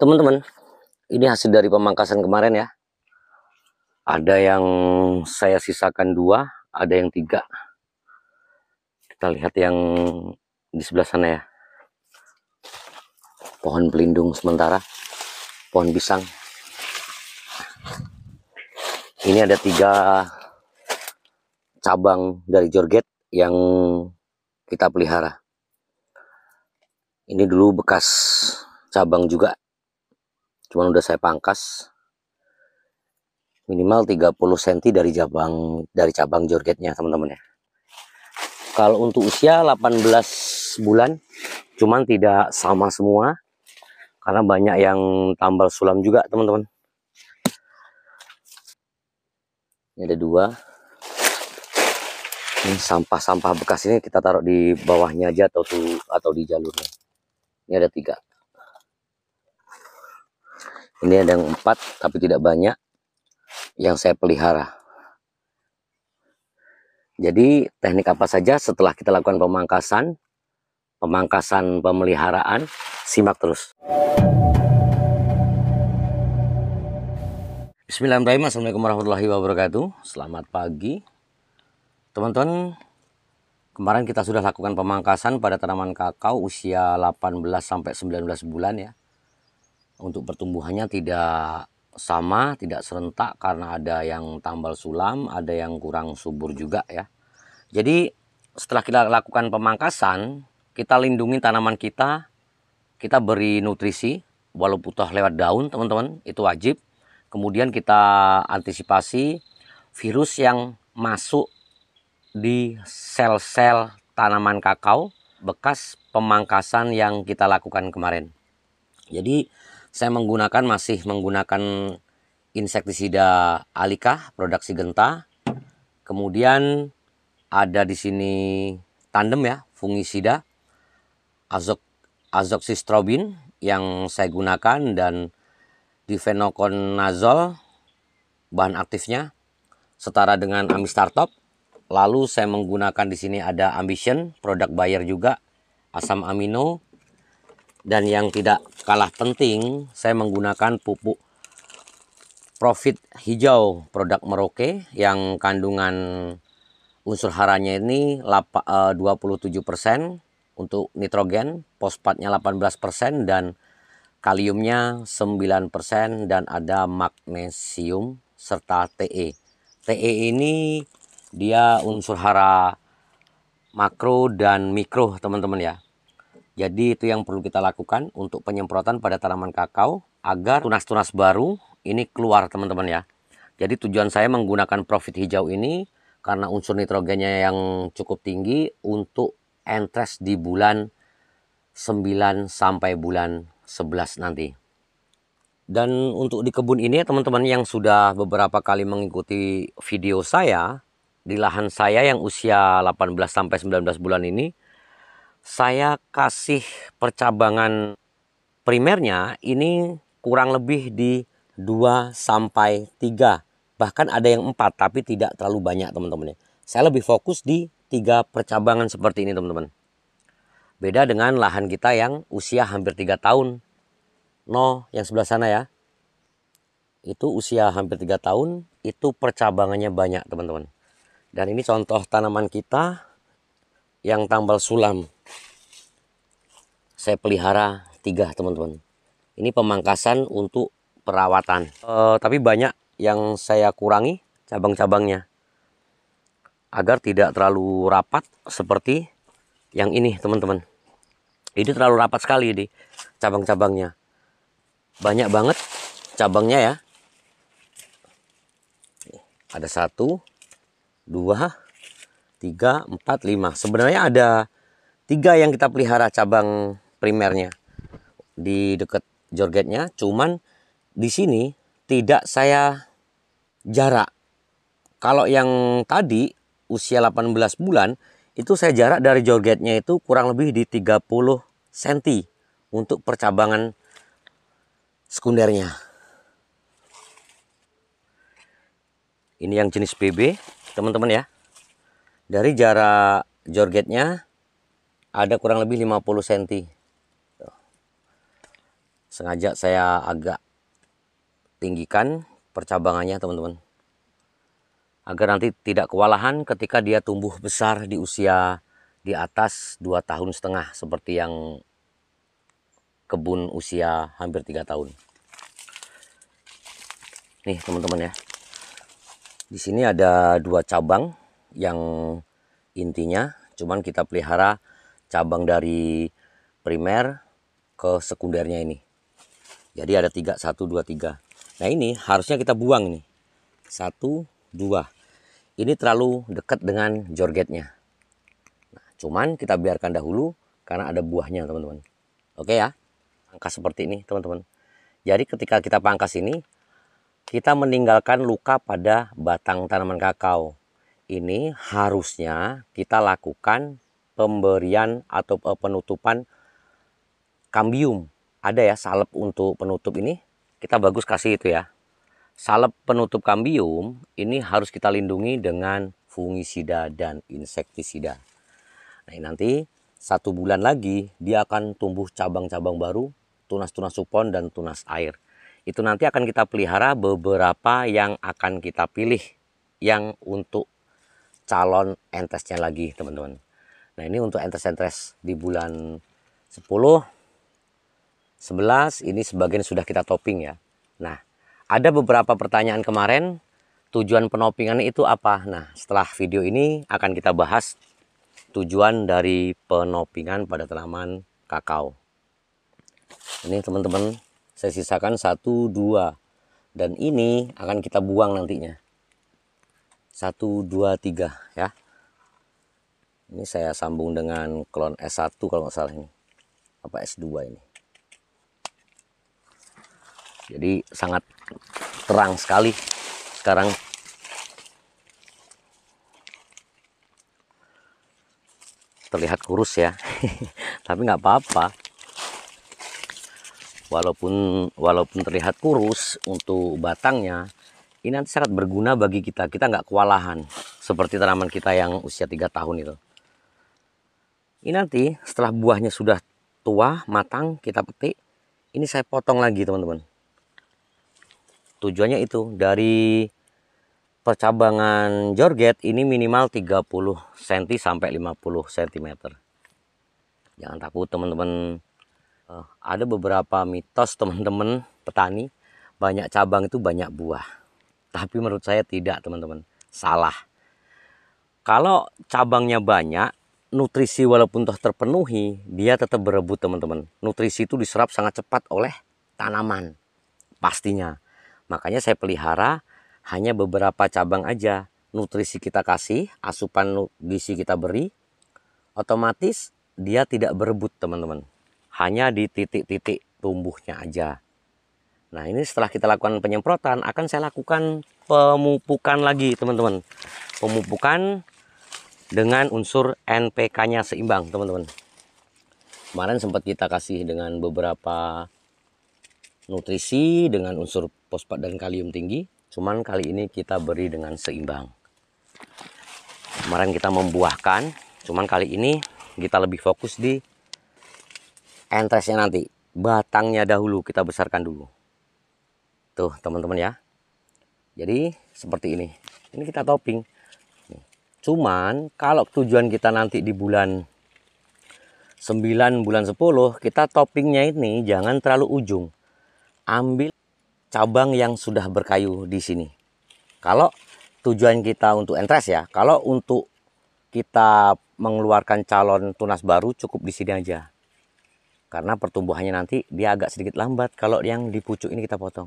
teman-teman ini hasil dari pemangkasan kemarin ya ada yang saya sisakan dua ada yang tiga kita lihat yang di sebelah sana ya pohon pelindung sementara pohon pisang ini ada tiga cabang dari jorget yang kita pelihara ini dulu bekas cabang juga cuman udah saya pangkas minimal 30 cm dari cabang dari cabang jorgetnya teman-teman ya kalau untuk usia 18 bulan cuman tidak sama semua karena banyak yang tambal sulam juga teman-teman ini ada dua ini sampah-sampah bekas ini kita taruh di bawahnya aja atau tuh atau di jalurnya ini ada tiga ini ada yang empat, tapi tidak banyak yang saya pelihara. Jadi teknik apa saja setelah kita lakukan pemangkasan, pemangkasan pemeliharaan, simak terus. Bismillahirrahmanirrahim. Assalamualaikum warahmatullahi wabarakatuh. Selamat pagi. Teman-teman, kemarin kita sudah lakukan pemangkasan pada tanaman kakao usia 18 sampai 19 bulan ya untuk pertumbuhannya tidak sama, tidak serentak karena ada yang tambal sulam, ada yang kurang subur juga ya. Jadi setelah kita lakukan pemangkasan, kita lindungi tanaman kita, kita beri nutrisi, walaupun toh lewat daun teman-teman, itu wajib. Kemudian kita antisipasi virus yang masuk di sel-sel tanaman kakao bekas pemangkasan yang kita lakukan kemarin. Jadi saya menggunakan masih menggunakan insektisida Alika produksi Sigenta. Kemudian ada di sini tandem ya, fungisida azok azoxystrobin yang saya gunakan dan difenokonazol bahan aktifnya setara dengan Amistartop. Lalu saya menggunakan di sini ada Ambition produk Bayer juga asam amino dan yang tidak kalah penting saya menggunakan pupuk profit hijau produk Merauke yang kandungan unsur haranya ini 27% eh, untuk nitrogen, fosfatnya 18% dan kaliumnya 9% dan ada magnesium serta TE. TE ini dia unsur hara makro dan mikro teman-teman ya. Jadi itu yang perlu kita lakukan untuk penyemprotan pada tanaman kakao agar tunas-tunas baru ini keluar teman-teman ya. Jadi tujuan saya menggunakan profit hijau ini karena unsur nitrogennya yang cukup tinggi untuk entres di bulan 9 sampai bulan 11 nanti. Dan untuk di kebun ini teman-teman yang sudah beberapa kali mengikuti video saya di lahan saya yang usia 18 sampai 19 bulan ini saya kasih percabangan primernya ini kurang lebih di 2 sampai 3. Bahkan ada yang 4 tapi tidak terlalu banyak teman-teman ya. Saya lebih fokus di tiga percabangan seperti ini teman-teman. Beda dengan lahan kita yang usia hampir 3 tahun. No, yang sebelah sana ya. Itu usia hampir 3 tahun, itu percabangannya banyak teman-teman. Dan ini contoh tanaman kita yang tambal sulam saya pelihara tiga teman-teman ini pemangkasan untuk perawatan Uh, tapi banyak yang saya kurangi cabang-cabangnya agar tidak terlalu rapat seperti yang ini teman-teman ini terlalu rapat sekali di cabang-cabangnya banyak banget cabangnya ya ada satu dua tiga empat lima sebenarnya ada tiga yang kita pelihara cabang primernya di dekat jorgetnya cuman di sini tidak saya jarak kalau yang tadi usia 18 bulan itu saya jarak dari jorgetnya itu kurang lebih di 30 cm untuk percabangan sekundernya ini yang jenis pb teman-teman ya dari jarak jorgetnya ada kurang lebih 50 cm sengaja saya agak tinggikan percabangannya teman-teman agar nanti tidak kewalahan ketika dia tumbuh besar di usia di atas 2 tahun setengah seperti yang kebun usia hampir 3 tahun nih teman-teman ya di sini ada dua cabang yang intinya cuman kita pelihara cabang dari primer ke sekundernya ini jadi ada tiga, satu, dua, tiga. Nah ini harusnya kita buang nih. Satu, dua. Ini terlalu dekat dengan jorgetnya. Nah, cuman kita biarkan dahulu karena ada buahnya teman-teman. Oke ya. Angka seperti ini teman-teman. Jadi ketika kita pangkas ini, kita meninggalkan luka pada batang tanaman kakao. Ini harusnya kita lakukan pemberian atau penutupan kambium ada ya salep untuk penutup ini kita bagus kasih itu ya salep penutup kambium ini harus kita lindungi dengan fungisida dan insektisida nah ini nanti satu bulan lagi dia akan tumbuh cabang-cabang baru tunas-tunas supon dan tunas air itu nanti akan kita pelihara beberapa yang akan kita pilih yang untuk calon entesnya lagi teman-teman nah ini untuk entes-entes di bulan 10 11 ini sebagian sudah kita topping ya. Nah, ada beberapa pertanyaan kemarin tujuan penopingan itu apa? Nah, setelah video ini akan kita bahas tujuan dari penopingan pada tanaman kakao. Ini teman-teman, saya sisakan satu dua dan ini akan kita buang nantinya. Satu dua tiga ya. Ini saya sambung dengan klon S1 kalau nggak salah ini. Apa S2 ini? jadi sangat terang sekali sekarang terlihat kurus ya tapi nggak apa-apa walaupun walaupun terlihat kurus untuk batangnya ini nanti sangat berguna bagi kita kita nggak kewalahan seperti tanaman kita yang usia 3 tahun itu ini nanti setelah buahnya sudah tua matang kita petik ini saya potong lagi teman-teman tujuannya itu dari percabangan jorget ini minimal 30 cm sampai 50 cm jangan takut teman-teman uh, ada beberapa mitos teman-teman petani banyak cabang itu banyak buah tapi menurut saya tidak teman-teman salah kalau cabangnya banyak nutrisi walaupun toh terpenuhi dia tetap berebut teman-teman nutrisi itu diserap sangat cepat oleh tanaman pastinya Makanya saya pelihara hanya beberapa cabang aja. Nutrisi kita kasih, asupan nutrisi kita beri, otomatis dia tidak berebut teman-teman. Hanya di titik-titik tumbuhnya aja. Nah ini setelah kita lakukan penyemprotan akan saya lakukan pemupukan lagi teman-teman. Pemupukan dengan unsur NPK-nya seimbang teman-teman. Kemarin sempat kita kasih dengan beberapa nutrisi dengan unsur fosfat dan kalium tinggi. Cuman kali ini kita beri dengan seimbang. Kemarin kita membuahkan, cuman kali ini kita lebih fokus di entresnya nanti. Batangnya dahulu kita besarkan dulu. Tuh teman-teman ya. Jadi seperti ini. Ini kita topping. Cuman kalau tujuan kita nanti di bulan 9 bulan 10 kita toppingnya ini jangan terlalu ujung ambil cabang yang sudah berkayu di sini. Kalau tujuan kita untuk entres ya, kalau untuk kita mengeluarkan calon tunas baru cukup di sini aja. Karena pertumbuhannya nanti dia agak sedikit lambat kalau yang di pucuk ini kita potong.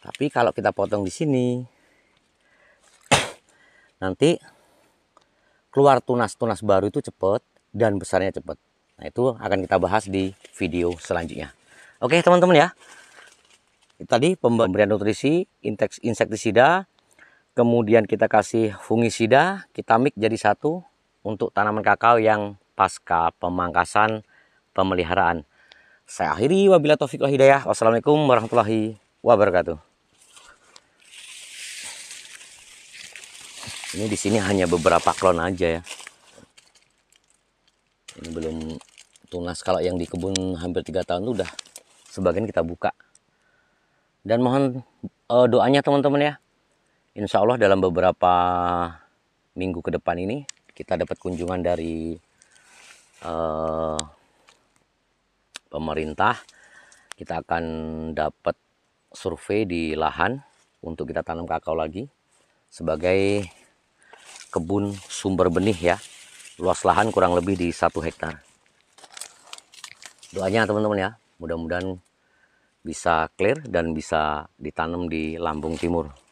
Tapi kalau kita potong di sini nanti keluar tunas-tunas baru itu cepat dan besarnya cepat. Nah, itu akan kita bahas di video selanjutnya. Oke, teman-teman ya tadi pemberian nutrisi, inteks insektisida, kemudian kita kasih fungisida, kita mix jadi satu untuk tanaman kakao yang pasca pemangkasan pemeliharaan. Saya akhiri wabila taufiq wa hidayah. Wassalamualaikum warahmatullahi wabarakatuh. Ini di sini hanya beberapa klon aja ya. Ini belum tunas. Kalau yang di kebun hampir tiga tahun udah sebagian kita buka dan mohon uh, doanya teman-teman ya Insya Allah dalam beberapa minggu ke depan ini kita dapat kunjungan dari uh, pemerintah kita akan dapat survei di lahan untuk kita tanam kakao lagi sebagai kebun sumber benih ya luas lahan kurang lebih di satu hektar doanya teman-teman ya mudah-mudahan bisa clear dan bisa ditanam di lambung timur